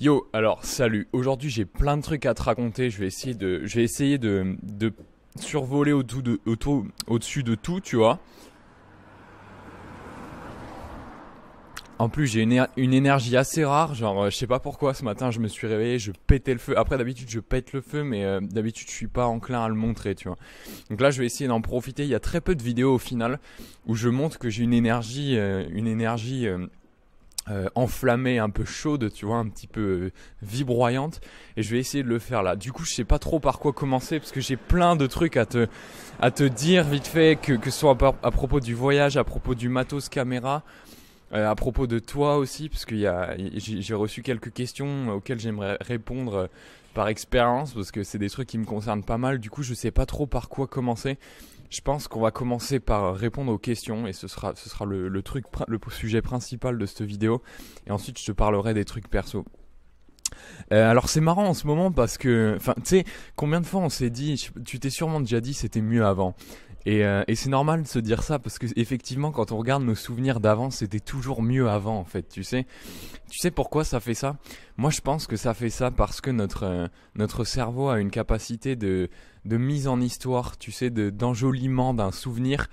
Yo, alors salut. Aujourd'hui, j'ai plein de trucs à te raconter. Je vais essayer de, je vais de, survoler au-dessus de, tout, tu vois. En plus, j'ai une, énergie assez rare. Genre, euh, je sais pas pourquoi. Ce matin, je me suis réveillé, je pétais le feu. Après, d'habitude, je pète le feu, mais euh, d'habitude, je suis pas enclin à le montrer, tu vois. Donc là, je vais essayer d'en profiter. Il y a très peu de vidéos au final où je montre que j'ai une énergie, euh, une énergie euh, enflammée, un peu chaude, tu vois, un petit peu euh, vibroyante. Et je vais essayer de le faire là. Du coup, je sais pas trop par quoi commencer parce que j'ai plein de trucs à te, à te dire vite fait, que, ce soit à, propos du voyage, à propos du matos caméra, euh, à propos de toi aussi, parce que j'ai reçu quelques questions auxquelles j'aimerais répondre par expérience parce que c'est des trucs qui me concernent pas mal. Du coup, je sais pas trop par quoi commencer. Je pense qu'on va commencer par répondre aux questions et ce sera, ce sera le, truc, le sujet principal de cette vidéo. Et ensuite, je te parlerai des trucs perso. Euh, alors c'est marrant en ce moment parce que, enfin, tu sais, combien de fois on s'est dit, tu t'es sûrement déjà dit, c'était mieux avant. Euh, et, c'est normal de se dire ça parce que effectivement, quand on regarde nos souvenirs d'avant, c'était toujours mieux avant en fait. Tu sais, tu sais pourquoi ça fait ça Moi, je pense que ça fait ça parce que notre euh, notre cerveau a une capacité de de mise en histoire, tu sais, de d'enjoliment d'un souvenir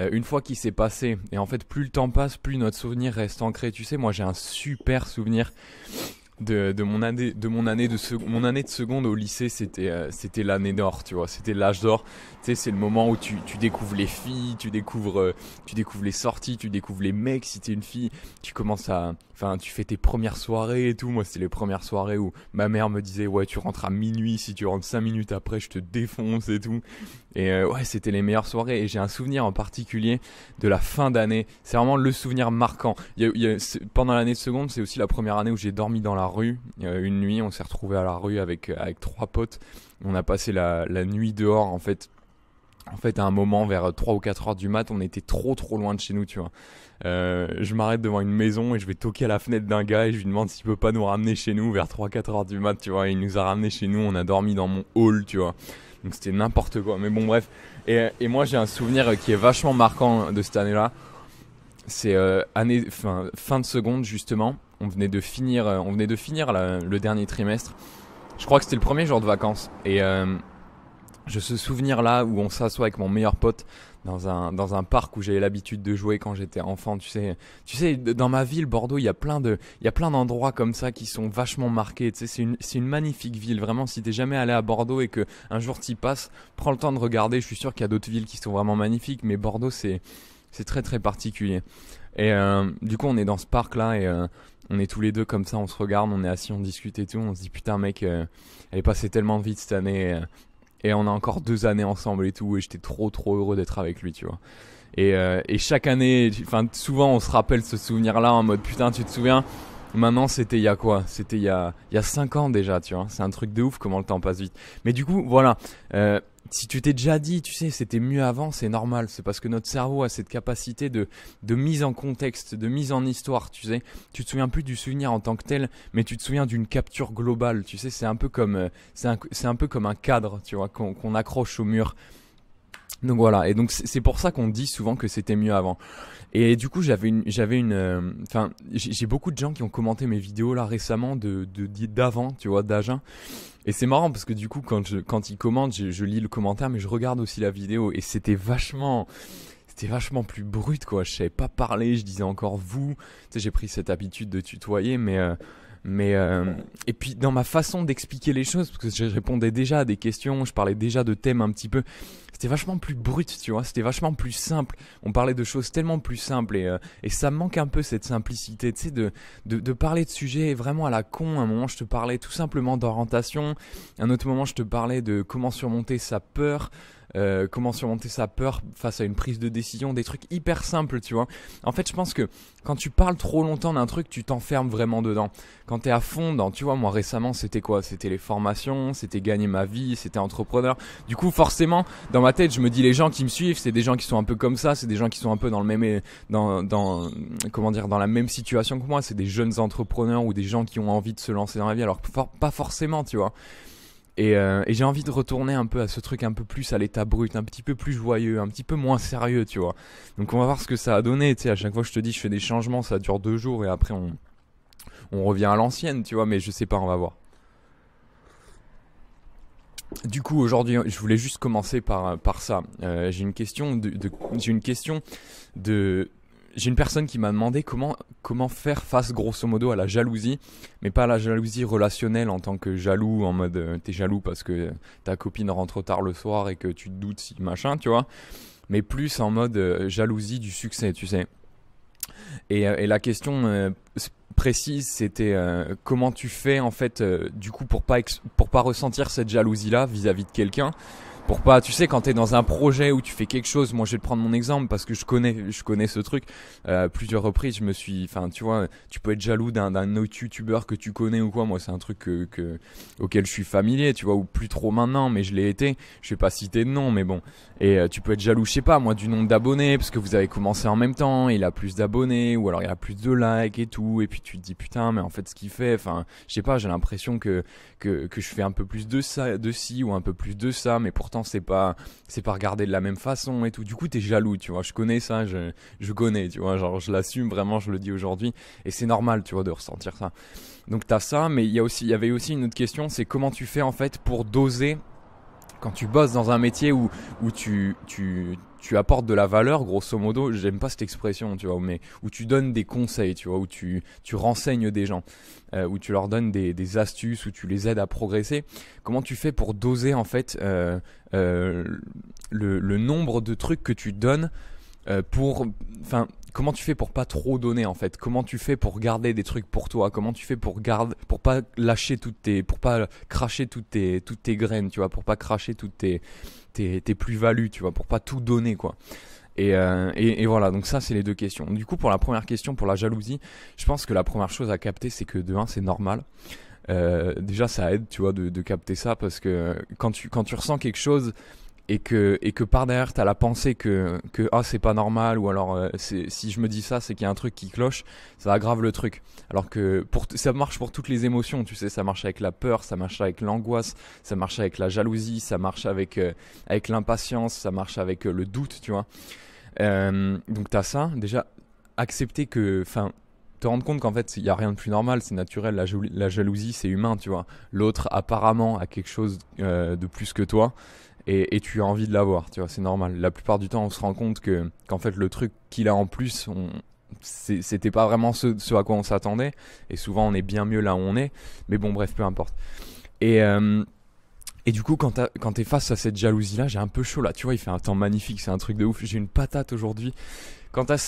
euh, une fois qu'il s'est passé. Et en fait, plus le temps passe, plus notre souvenir reste ancré. Tu sais, moi, j'ai un super souvenir de, mon année de mon année de seconde, mon année de seconde au lycée c'était euh, c'était l'année d'or tu vois c'était l'âge d'or tu sais c'est le moment où tu, tu, découvres les filles tu découvres euh, tu découvres les sorties tu découvres les mecs si t'es une fille tu commences à Enfin, tu fais tes premières soirées et tout. Moi, c'était les premières soirées où ma mère me disait Ouais, tu rentres à minuit. Si tu rentres 5 minutes après, je te défonce et tout. Et euh, ouais, c'était les meilleures soirées. Et j'ai un souvenir en particulier de la fin d'année. C'est vraiment le souvenir marquant. pendant l'année de seconde, c'est aussi la première année où j'ai dormi dans la rue. une nuit, on s'est retrouvé à la rue avec, avec trois potes. On a passé la, la nuit dehors en fait en fait, à un moment, vers 3 ou 4 heures du mat, on était trop trop loin de chez nous, tu vois. Euh, je m'arrête devant une maison et je vais toquer à la fenêtre d'un gars et je lui demande s'il peut pas nous ramener chez nous vers 3-4 heures du mat, tu vois. il nous a ramené chez nous, on a dormi dans mon hall, tu vois. Donc c'était n'importe quoi. Mais bon, bref. Et, moi, j'ai un souvenir qui est vachement marquant de cette année-là. C'est euh, fin, de seconde, justement. On venait de finir, euh, on venait de finir le dernier trimestre. Je crois que c'était le premier jour de vacances. Et je se souvenir-là où on s'assoit avec mon meilleur pote dans un, dans un parc où j'avais l'habitude de jouer quand j'étais enfant. Tu sais, tu sais, dans ma ville, Bordeaux, il y a plein de, il y a plein d'endroits comme ça qui sont vachement marqués. Tu c'est une, c'est une magnifique ville. Vraiment, si t'es jamais allé à Bordeaux et que un jour t'y passes, prends le temps de regarder. Je suis sûr qu'il y a d'autres villes qui sont vraiment magnifiques, mais Bordeaux, c'est, c'est très très particulier. Et euh, du coup, on est dans ce parc là et euh, on est tous les deux comme ça, on se regarde, on est assis, on discute et tout. On se dit putain, mec, euh, elle est passée tellement vite cette année. Et on a encore deux années ensemble et tout. Et j'étais trop, trop heureux d'être avec lui, tu vois. Et, euh, et chaque année, enfin, souvent, on se rappelle ce souvenir-là en mode putain, tu te souviens Maintenant, c'était il y a quoi C'était il y a, il y a 5 ans déjà, tu vois. C'est un truc de ouf comment le temps passe vite. Mais du coup, voilà. Euh, si tu t'es déjà dit, tu sais, c'était mieux avant, c'est normal. C'est parce que notre cerveau a cette capacité de, mise en contexte, de mise en histoire, tu sais. Tu te souviens plus du souvenir en tant que tel, mais tu te souviens d'une capture globale, tu sais. C'est un peu comme, euh, c'est un, peu comme un cadre, tu vois, qu'on accroche au mur. Donc voilà, et donc c'est pour ça qu'on dit souvent que c'était mieux avant. Et du coup, j'avais une, j'avais une, euh, enfin, j'ai beaucoup de gens qui ont commenté mes vidéos là récemment de d'avant, tu vois, d'Agen. Et c'est marrant parce que du coup, quand je, quand ils commentent, je, je lis le commentaire, mais je regarde aussi la vidéo et c'était vachement, c'était vachement plus brut quoi. Je savais pas parler, je disais encore vous. Tu sais, j'ai pris cette habitude de tutoyer, mais euh, mais euh, et puis dans ma façon d'expliquer les choses, parce que je répondais déjà à des questions, je parlais déjà de thèmes un petit peu c'était vachement plus brut, tu vois, c'était vachement plus simple. On parlait de choses tellement plus simples et, euh, et ça me manque un peu cette simplicité, tu sais, de, de, de, parler de sujets vraiment à la con. un moment, je te parlais tout simplement d'orientation, un autre moment, je te parlais de comment surmonter sa peur. Euh, comment surmonter sa peur face à une prise de décision, des trucs hyper simples, tu vois. En fait, je pense que quand tu parles trop longtemps d'un truc, tu t'enfermes vraiment dedans. Quand tu es à fond dans, tu vois, moi récemment, c'était quoi C'était les formations, c'était gagner ma vie, c'était entrepreneur. Du coup, forcément, dans ma tête, je me dis les gens qui me suivent, c'est des gens qui sont un peu comme ça, c'est des gens qui sont un peu dans le même dans dans comment dire dans la même situation que moi, c'est des jeunes entrepreneurs ou des gens qui ont envie de se lancer dans la vie alors pas forcément, tu vois. Euh, et, j'ai envie de retourner un peu à ce truc un peu plus à l'état brut, un petit peu plus joyeux, un petit peu moins sérieux, tu vois. Donc on va voir ce que ça a donné, tu sais, à chaque fois je te dis je fais des changements, ça dure deux jours et après on, on revient à l'ancienne, tu vois, mais je sais pas, on va voir. Du coup, aujourd'hui, je voulais juste commencer par, par ça. Euh, j'ai une question de, j'ai une question de, j'ai une personne qui m'a demandé comment, comment faire face grosso modo à la jalousie, mais pas à la jalousie relationnelle en tant que jaloux, en mode euh, t'es jaloux parce que ta copine rentre tard le soir et que tu doutes si machin, tu vois, mais plus en mode euh, jalousie du succès, tu sais. et la question précise, c'était euh, comment tu fais en fait euh, du coup pour pas pour pas ressentir cette jalousie là vis à -vis de quelqu'un pour pas, tu sais, quand t'es dans un projet où tu fais quelque chose, moi je vais te prendre mon exemple parce que je connais, je connais ce truc. Euh, plusieurs reprises, je me suis, enfin, tu vois, tu peux être jaloux d'un autre youtubeur que tu connais ou quoi. Moi, c'est un truc que, auquel je suis familier, tu vois, ou plus trop maintenant, mais je l'ai été. Je vais pas citer de nom, mais bon. Et euh, tu peux être jaloux, je sais pas, moi, du nombre d'abonnés parce que vous avez commencé en même temps. Il a plus d'abonnés ou alors il a plus de likes et tout. Et puis tu te dis putain, mais en fait, ce qu'il fait, enfin, je sais pas, j'ai l'impression que, que que je fais un peu plus de ça, de ci ou un peu plus de ça, mais pour c'est pas, c'est pas regarder de la même façon et tout. Du coup, tu es jaloux, tu vois. Je connais ça, je, connais, tu vois. Genre, je l'assume vraiment, je le dis aujourd'hui. Et c'est normal, tu vois, de ressentir ça. Donc, tu as ça, mais il y a aussi, il y avait aussi une autre question, c'est comment tu fais en fait pour doser quand tu bosses dans un métier où, où tu, tu, apportes de la valeur, grosso modo, j'aime pas cette expression, tu vois, mais où tu donnes des conseils, tu vois, où tu, tu renseignes des gens, euh, où tu leur donnes des, astuces, où tu les aides à progresser. Comment tu fais pour doser, en fait, euh, euh, le, nombre de trucs que tu donnes pour comment tu fais pour pas trop donner en fait Comment tu fais pour garder des trucs pour toi Comment tu fais pour garder pour pas lâcher toutes tes pour pas cracher toutes tes toutes tes graines, tu vois, pour pas cracher toutes tes tes, tes plus-values, tu vois, pour pas tout donner quoi. Euh, et, voilà, donc ça c'est les deux questions. Du coup, pour la première question, pour la jalousie, je pense que la première chose à capter, c'est que de un, c'est normal. Euh, déjà, ça aide, tu vois, de, capter ça parce que quand tu quand tu ressens quelque chose, et que, et que par derrière, tu as la pensée que, que ah, c'est pas normal, ou alors euh, si je me dis ça, c'est qu'il y a un truc qui cloche, ça aggrave le truc. Alors que pour ça marche pour toutes les émotions, tu sais, ça marche avec la peur, ça marche avec l'angoisse, ça marche avec la jalousie, ça marche avec, euh, avec l'impatience, ça marche avec euh, le doute, tu vois. donc tu as ça, déjà, accepter que, enfin, te rendre compte qu'en fait, il n'y a rien de plus normal, c'est naturel, la jalousie, c'est humain, tu vois. L'autre, apparemment, a quelque chose de plus que toi et, tu as envie de l'avoir, tu vois, c'est normal. La plupart du temps, on se rend compte que qu'en fait le truc qu'il a en plus, on c'était pas vraiment ce, à quoi on s'attendait et souvent on est bien mieux là où on est mais bon bref peu importe et euh, et du coup, quand, quand t'es face à cette jalousie-là, j'ai un peu chaud là. Tu vois, il fait un temps magnifique, c'est un truc de ouf. J'ai une patate aujourd'hui. Quand t'as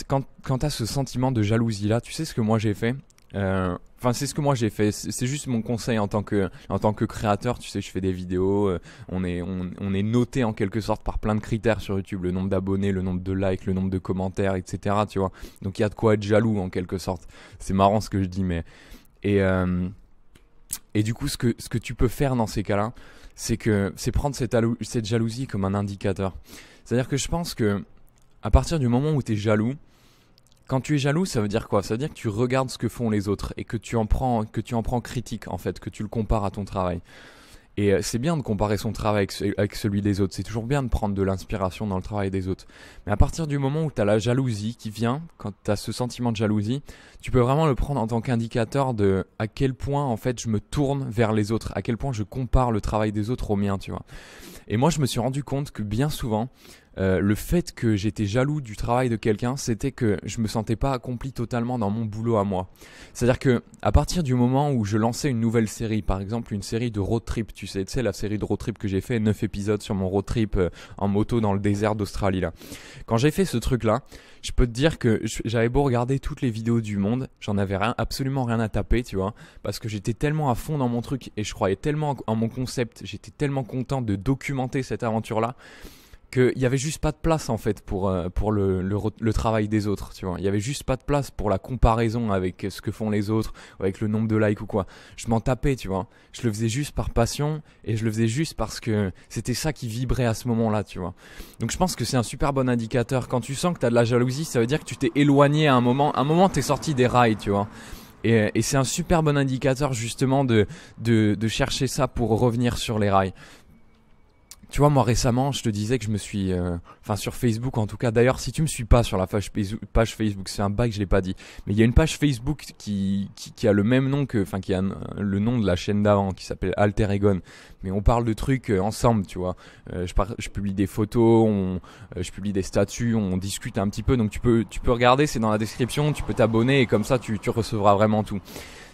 ce sentiment de jalousie-là, tu sais ce que moi j'ai fait euh, enfin, c'est ce que moi j'ai fait. C'est juste mon conseil en tant que en tant que créateur. Tu sais, je fais des vidéos. Euh, on est on, est noté en quelque sorte par plein de critères sur YouTube le nombre d'abonnés, le nombre de likes, le nombre de commentaires, etc. Tu vois. Donc il y a de quoi être jaloux en quelque sorte. C'est marrant ce que je dis, mais et euh, et du coup ce que ce que tu peux faire dans ces cas-là, c'est que c'est prendre cette cette jalousie comme un indicateur. C'est-à-dire que je pense que à partir du moment où tu es jaloux, quand tu es jaloux, ça veut dire quoi Ça veut dire que tu regardes ce que font les autres et que tu en prends, que tu en prends critique en fait, que tu le compares à ton travail. Et euh, c'est bien de comparer son travail avec celui des autres, c'est toujours bien de prendre de l'inspiration dans le travail des autres. Mais à partir du moment où tu as la jalousie qui vient, quand tu as ce sentiment de jalousie, tu peux vraiment le prendre en tant qu'indicateur de à quel point en fait je me tourne vers les autres, à quel point je compare le travail des autres au mien, tu vois. Et moi je me suis rendu compte que bien souvent, euh, le fait que j'étais jaloux du travail de quelqu'un, c'était que je me sentais pas accompli totalement dans mon boulot à moi. C'est-à-dire que à partir du moment où je lançais une nouvelle série, par exemple une série de road trip, tu sais, tu sais la série de road trip que j'ai fait 9 épisodes sur mon road trip euh, en moto dans le désert d'Australie là. Quand j'ai fait ce truc là, je peux te dire que j'avais beau regarder toutes les vidéos du monde, j'en avais rien, absolument rien à taper, tu vois, parce que j'étais tellement à fond dans mon truc et je croyais tellement en mon concept, j'étais tellement content de documenter cette aventure là qu'il y avait juste pas de place en fait pour, euh, pour le, le, travail des autres, tu vois. Il y avait juste pas de place pour la comparaison avec ce que font les autres, avec le nombre de likes ou quoi. Je m'en tapais, tu vois. Je le faisais juste par passion et je le faisais juste parce que c'était ça qui vibrait à ce moment-là, tu vois. Donc je pense que c'est un super bon indicateur. Quand tu sens que tu as de la jalousie, ça veut dire que tu t'es éloigné à un moment. À un moment, t'es sorti des rails, tu vois. Et, et c'est un super bon indicateur justement de, de chercher ça pour revenir sur les rails. Tu vois, moi récemment, je te disais que je me suis. Euh, enfin, sur Facebook en tout cas. D'ailleurs, si tu me suis pas sur la page, Facebook, c'est un bac, je l'ai pas dit. Mais il y a une page Facebook qui, qui, a le même nom que. Enfin, qui a le nom de la chaîne d'avant, qui s'appelle Alter Egon. Mais on parle de trucs euh, ensemble, tu vois. Euh, je, publie des photos, je publie des statuts, on discute un petit peu. Donc tu peux, tu peux regarder, c'est dans la description, tu peux t'abonner et comme ça, tu, tu recevras vraiment tout.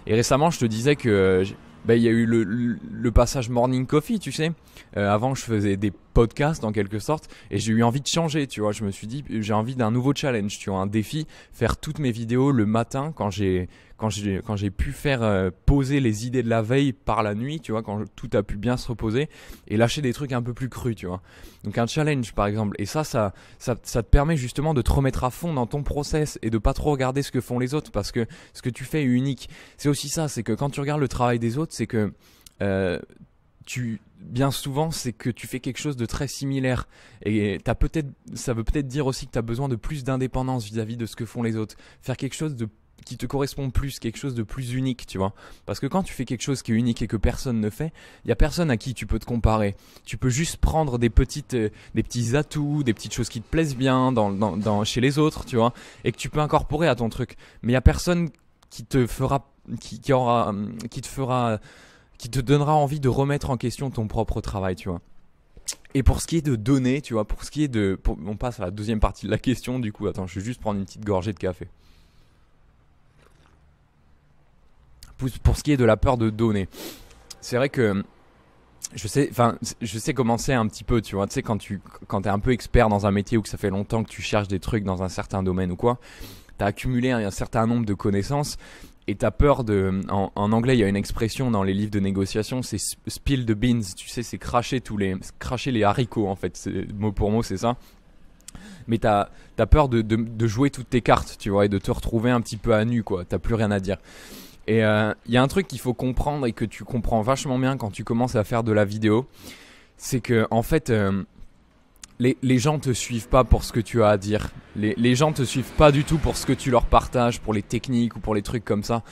Et récemment, je te disais que bah, il y a eu le, passage Morning Coffee, tu sais. Euh, avant, je faisais des podcasts en quelque sorte, et j'ai eu envie de changer, tu vois. Je me suis dit, j'ai envie d'un nouveau challenge, tu vois, un défi, faire toutes mes vidéos le matin quand j'ai quand j'ai quand j'ai pu faire euh, poser les idées de la veille par la nuit, tu vois, quand tout a pu bien se reposer et lâcher des trucs un peu plus crus, tu vois. Donc un challenge par exemple et ça ça ça, ça te permet justement de te remettre à fond dans ton process et de pas trop regarder ce que font les autres parce que ce que tu fais est unique. C'est aussi ça, c'est que quand tu regardes le travail des autres, c'est que euh, tu, bien souvent, c'est que tu fais quelque chose de très similaire. Et t'as peut-être, ça veut peut-être dire aussi que tu as besoin de plus d'indépendance vis-à-vis de ce que font les autres. Faire quelque chose de qui te correspond plus, quelque chose de plus unique, tu vois. Parce que quand tu fais quelque chose qui est unique et que personne ne fait, il y a personne à qui tu peux te comparer. Tu peux juste prendre des petites, euh, des petits atouts, des petites choses qui te plaisent bien dans, chez les autres, tu vois, et que tu peux incorporer à ton truc. Mais il n'y a personne qui te fera qui, aura, euh, qui te fera, qui te donnera envie de remettre en question ton propre travail, tu vois. Et pour ce qui est de donner, tu vois, pour ce qui est de, on passe à la deuxième partie de la question. Du coup, attends, je vais juste prendre une petite gorgée de café. Pour, ce qui est de la peur de donner, c'est vrai que je sais, enfin, je sais comment c'est un petit peu, tu vois. Tu sais, quand tu, quand t'es un peu expert dans un métier ou que ça fait longtemps que tu cherches des trucs dans un certain domaine ou quoi, as accumulé un certain nombre de connaissances et t'as peur de. En, anglais, il y a une expression dans les livres de négociation, c'est spill the beans. Tu sais, c'est cracher tous les, cracher les haricots en fait. Mot pour mot, c'est ça. Mais t'as as peur de, jouer toutes tes cartes, tu vois, et de te retrouver un petit peu à nu, quoi. T'as plus rien à dire. Et euh, il y a un truc qu'il faut comprendre et que tu comprends vachement bien quand tu commences à faire de la vidéo, c'est que en fait. Euh, les, gens gens te suivent pas pour ce que tu as à dire. Les, gens gens te suivent pas du tout pour ce que tu leur partages, pour les techniques ou pour les trucs comme ça.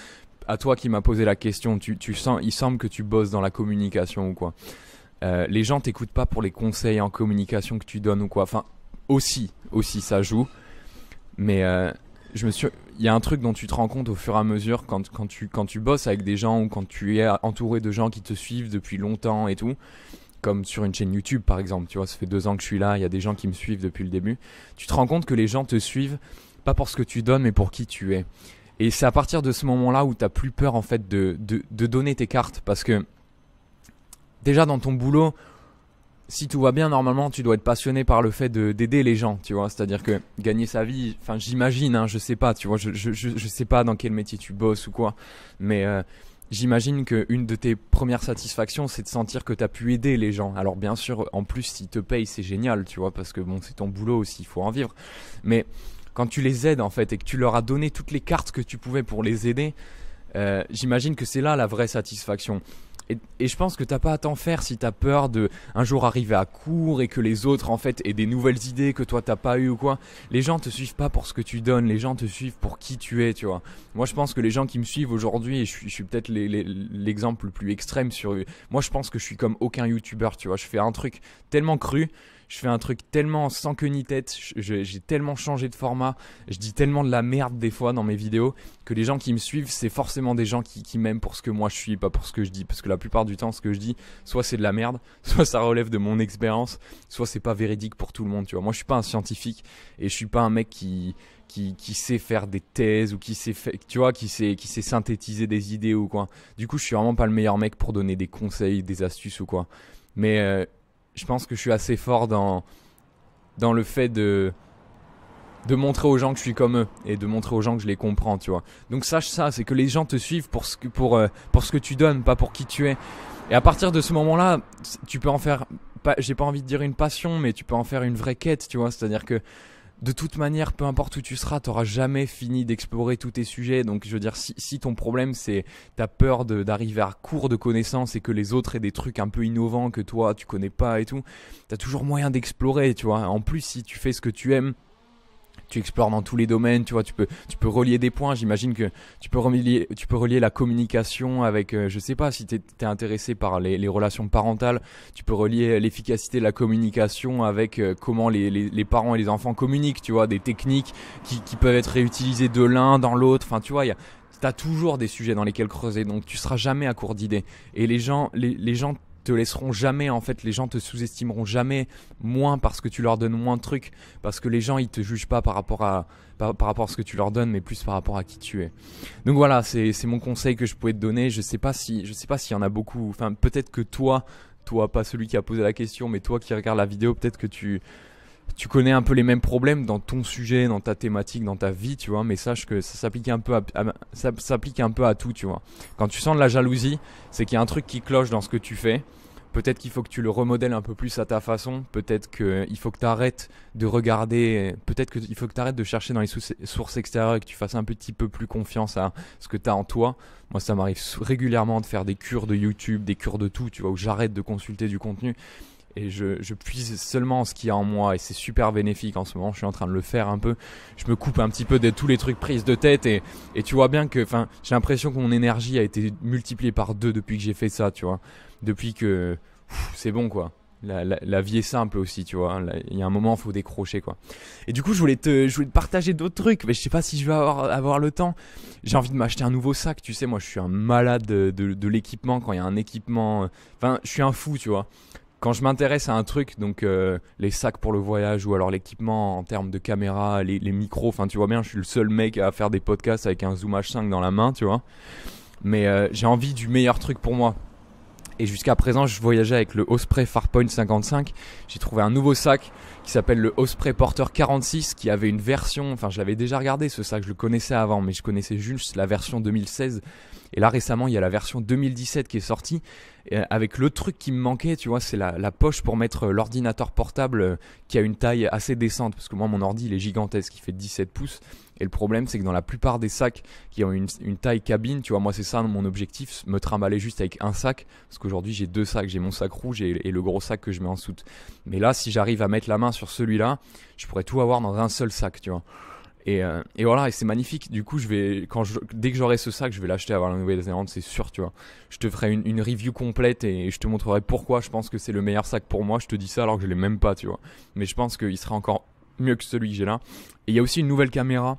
À toi qui m'as posé la question, tu, sens, il semble que tu bosses dans la communication ou quoi. Euh, les gens t'écoutent pas pour les conseils en communication que tu donnes ou quoi. Enfin, aussi, aussi ça joue. Mais euh, je me suis, il y a un truc dont tu te rends compte au fur et à mesure quand, quand tu quand tu bosses avec des gens ou quand tu es entouré de gens qui te suivent depuis longtemps et tout comme sur une chaîne YouTube par exemple, tu vois, ça fait deux ans que je suis là, il y a des gens qui me suivent depuis le début, tu te rends compte que les gens te suivent pas pour ce que tu donnes mais pour qui tu es. Et c'est à partir de ce moment-là où tu as plus peur en fait de, donner tes cartes parce que déjà dans ton boulot, si tu va bien, normalement, tu dois être passionné par le fait d'aider les gens, tu vois. C'est-à-dire que gagner sa vie, enfin, j'imagine, hein, je sais pas, tu vois, je, je, sais pas dans quel métier tu bosses ou quoi, mais euh, J'imagine qu'une de tes premières satisfactions, c'est de sentir que tu as pu aider les gens. Alors bien sûr, en plus, s'ils te payent, c'est génial, tu vois, parce que bon, c'est ton boulot aussi, il faut en vivre. Mais quand tu les aides, en fait, et que tu leur as donné toutes les cartes que tu pouvais pour les aider, euh, j'imagine que c'est là la vraie satisfaction. Et, et, je pense que t'as pas à t'en faire si t'as peur de un jour arriver à court et que les autres en fait aient des nouvelles idées que toi t'as pas eu ou quoi. Les gens te suivent pas pour ce que tu donnes, les gens te suivent pour qui tu es, tu vois. Moi je pense que les gens qui me suivent aujourd'hui, et je suis, suis peut-être l'exemple le plus extrême sur. eux, Moi je pense que je suis comme aucun youtubeur, tu vois. Je fais un truc tellement cru je fais un truc tellement sans queue ni tête, j'ai tellement changé de format, je dis tellement de la merde des fois dans mes vidéos que les gens qui me suivent, c'est forcément des gens qui, m'aiment pour ce que moi je suis, pas pour ce que je dis. Parce que la plupart du temps, ce que je dis, soit c'est de la merde, soit ça relève de mon expérience, soit c'est pas véridique pour tout le monde, tu vois. Moi, je suis pas un scientifique et je suis pas un mec qui, qui, sait faire des thèses ou qui sait, tu vois, qui sait, qui sait synthétiser des idées ou quoi. Du coup, je suis vraiment pas le meilleur mec pour donner des conseils, des astuces ou quoi. Mais euh, je pense que je suis assez fort dans, dans le fait de, de montrer aux gens que je suis comme eux et de montrer aux gens que je les comprends, tu vois. Donc sache ça, c'est que les gens te suivent pour ce que, pour, euh, pour ce que tu donnes, pas pour qui tu es. Et à partir de ce moment-là, tu peux en faire, j'ai pas envie de dire une passion, mais tu peux en faire une vraie quête, tu vois. C'est-à-dire que de toute manière, peu importe où tu seras, tu jamais fini d'explorer tous tes sujets. Donc, je veux dire, si, ton problème, c'est ta peur d'arriver à court de connaissances et que les autres aient des trucs un peu innovants que toi, tu connais pas et tout, t'as as toujours moyen d'explorer, tu vois. En plus, si tu fais ce que tu aimes, tu explores dans tous les domaines, tu vois, tu peux, tu peux relier des points. J'imagine que tu peux relier, tu peux relier la communication avec, euh, je sais pas, si tu es, intéressé par les, relations parentales, tu peux relier l'efficacité de la communication avec euh, comment les, parents et les enfants communiquent, tu vois, des techniques qui, peuvent être réutilisées de l'un dans l'autre. Enfin, tu vois, il y a, T'as toujours des sujets dans lesquels creuser, donc tu seras jamais à court d'idées. Et les gens, les gens te laisseront jamais, en fait, les gens te sous-estimeront jamais moins parce que tu leur donnes moins de trucs, parce que les gens ils te jugent pas par rapport à, par, rapport à ce que tu leur donnes, mais plus par rapport à qui tu es. Donc voilà, c'est mon conseil que je pouvais te donner. Je sais pas si, je sais pas s'il y en a beaucoup, enfin, peut-être que toi, toi, pas celui qui a posé la question, mais toi qui regardes la vidéo, peut-être que tu, tu connais un peu les mêmes problèmes dans ton sujet, dans ta thématique, dans ta vie, tu vois, mais sache que ça s'applique un peu à, tout, tu vois. Quand tu sens de la jalousie, c'est qu'il y a un truc qui cloche dans ce que tu fais. Peut-être qu'il faut que tu le remodèles un peu plus à ta façon, peut-être qu'il euh, faut que tu arrêtes de regarder, peut-être qu'il faut que tu arrêtes de chercher dans les sources extérieures et que tu fasses un petit peu plus confiance à ce que tu as en toi. Moi, ça m'arrive régulièrement de faire des cures de YouTube, des cures de tout, tu vois, où j'arrête de consulter du contenu et je, puise seulement ce qu'il y a en moi et c'est super bénéfique en ce moment je suis en train de le faire un peu je me coupe un petit peu de tous les trucs prises de tête et, et tu vois bien que enfin j'ai l'impression que mon énergie a été multipliée par deux depuis que j'ai fait ça tu vois depuis que c'est bon quoi la, vie est simple aussi, tu vois. Hein, il y a un moment, faut décrocher, quoi. Et du coup, je voulais te, je voulais partager d'autres trucs, mais je sais pas si je vais avoir, le temps. J'ai envie de m'acheter un nouveau sac, tu sais. Moi, je suis un malade de, de l'équipement quand il y a un équipement. Enfin, je suis un fou, tu vois quand je m'intéresse à un truc, donc euh, les sacs pour le voyage ou alors l'équipement en termes de caméra, les, micros, enfin tu vois bien, je suis le seul mec à faire des podcasts avec un Zoom H5 dans la main, tu vois. Mais euh, j'ai envie du meilleur truc pour moi et jusqu'à présent je voyageais avec le Osprey Farpoint 55. J'ai trouvé un nouveau sac qui s'appelle le Osprey Porter 46 qui avait une version, enfin je l'avais déjà regardé ce sac, je le connaissais avant mais je connaissais juste la version 2016 et là récemment il y a la version 2017 qui est sortie euh, avec le truc qui me manquait, tu vois, c'est la, la, poche pour mettre euh, l'ordinateur portable euh, qui a une taille assez décente parce que moi mon ordi il est gigantesque, il fait 17 pouces et le problème, c'est que dans la plupart des sacs qui ont une, taille cabine, tu vois, moi c'est ça mon objectif, me trimballer juste avec un sac, parce qu'aujourd'hui j'ai deux sacs, j'ai mon sac rouge et, le gros sac que je mets en soute. Mais là, si j'arrive à mettre la main sur celui-là, je pourrais tout avoir dans un seul sac, tu vois. Et, euh, voilà, et c'est magnifique. Du coup, je vais, quand je, dès que j'aurai ce sac, je vais l'acheter à la Nouvelle-Zélande, c'est sûr, tu vois. Je te ferai une, review complète et, je te montrerai pourquoi je pense que c'est le meilleur sac pour moi. Je te dis ça alors que je l'ai même pas, tu vois. Mais je pense qu'il sera encore mieux que celui que j'ai là. Et il y a aussi une nouvelle caméra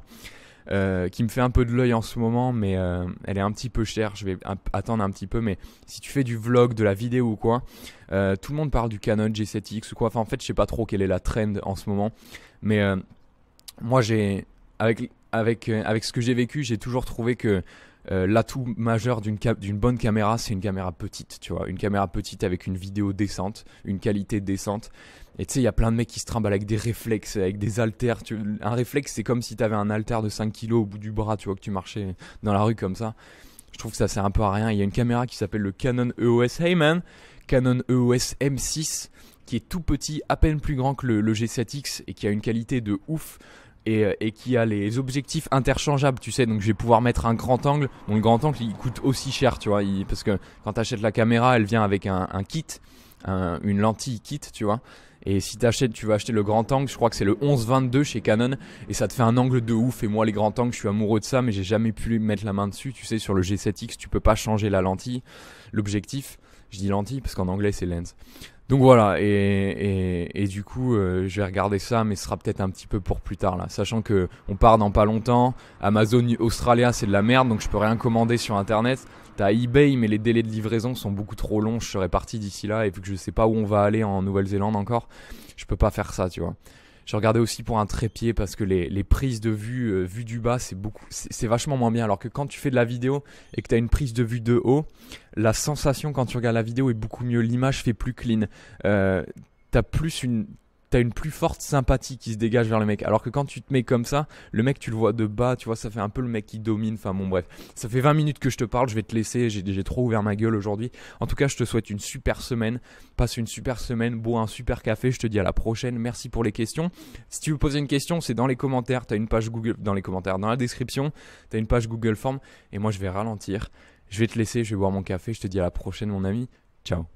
euh, qui me fait un peu de l'œil en ce moment, mais euh, elle est un petit peu chère. Je vais attendre un petit peu, mais si tu fais du vlog, de la vidéo ou quoi, euh, tout le monde parle du Canon G7X ou quoi. Enfin, en fait, je sais pas trop quelle est la trend en ce moment, mais moi, j'ai avec avec avec ce que j'ai vécu, j'ai toujours trouvé que euh, l'atout majeur d'une bonne caméra, c'est une caméra petite, tu vois. Une caméra petite avec une vidéo décente, une qualité décente. Et tu sais, il y a plein de mecs qui se trimballent avec des réflexes, avec des haltères. Un réflexe, c'est comme si tu avais un alter de 5 kilos au bout du bras, tu vois, que tu marchais dans la rue comme ça. Je trouve que ça sert un peu à rien. Il y a une caméra qui s'appelle le Canon EOS Heyman, Canon EOS M6, qui est tout petit, à peine plus grand que le, le G7X et qui a une qualité de ouf. Euh, et, qui a les objectifs interchangeables, tu sais. Donc je vais pouvoir mettre un grand angle. mon grand angle, il coûte aussi cher, tu vois, parce que quand tu achètes la caméra, elle vient avec un, kit, une lentille kit, tu vois. Et si tu achètes, tu vas acheter le grand angle, je crois que c'est le 11-22 chez Canon, et ça te fait un angle de ouf. Et moi, les grands angles, je suis amoureux de ça, mais j'ai jamais pu mettre la main dessus. Tu sais, sur le G7X, tu peux pas changer la lentille, l'objectif. Je dis lentille parce qu'en anglais, c'est lens. Donc voilà, et, et, et du coup, euh, je vais regarder ça, mais ce sera peut-être un petit peu pour plus tard, là. Sachant que on part dans pas longtemps, Amazon Australia, c'est de la merde, donc je peux rien commander sur Internet. T'as eBay, mais les délais de livraison sont beaucoup trop longs, je serai parti d'ici là, et vu que je sais pas où on va aller en Nouvelle-Zélande encore, je peux pas faire ça, tu vois. Je regardais aussi pour un trépied parce que les, prises de vue, euh, vues du bas, c'est beaucoup, c'est vachement moins bien. Alors que quand tu fais de la vidéo et que tu as une prise de vue de haut, la sensation quand tu regardes la vidéo est beaucoup mieux. L'image fait plus clean. Euh, t'as plus une t'as une plus forte sympathie qui se dégage vers le mec. Alors que quand tu te mets comme ça, le mec, tu le vois de bas, tu vois, ça fait un peu le mec qui domine. Enfin bon, bref. Ça fait 20 minutes que je te parle, je vais te laisser, j'ai trop ouvert ma gueule aujourd'hui. En tout cas, je te souhaite une super semaine. Passe une super semaine, bois un super café, je te dis à la prochaine. Merci pour les questions. Si tu veux poser une question, c'est dans les commentaires, t'as une page Google, dans les commentaires, dans la description, t'as une page Google Form. Et moi, je vais ralentir. Je vais te laisser, je vais boire mon café, je te dis à la prochaine, mon ami. Ciao.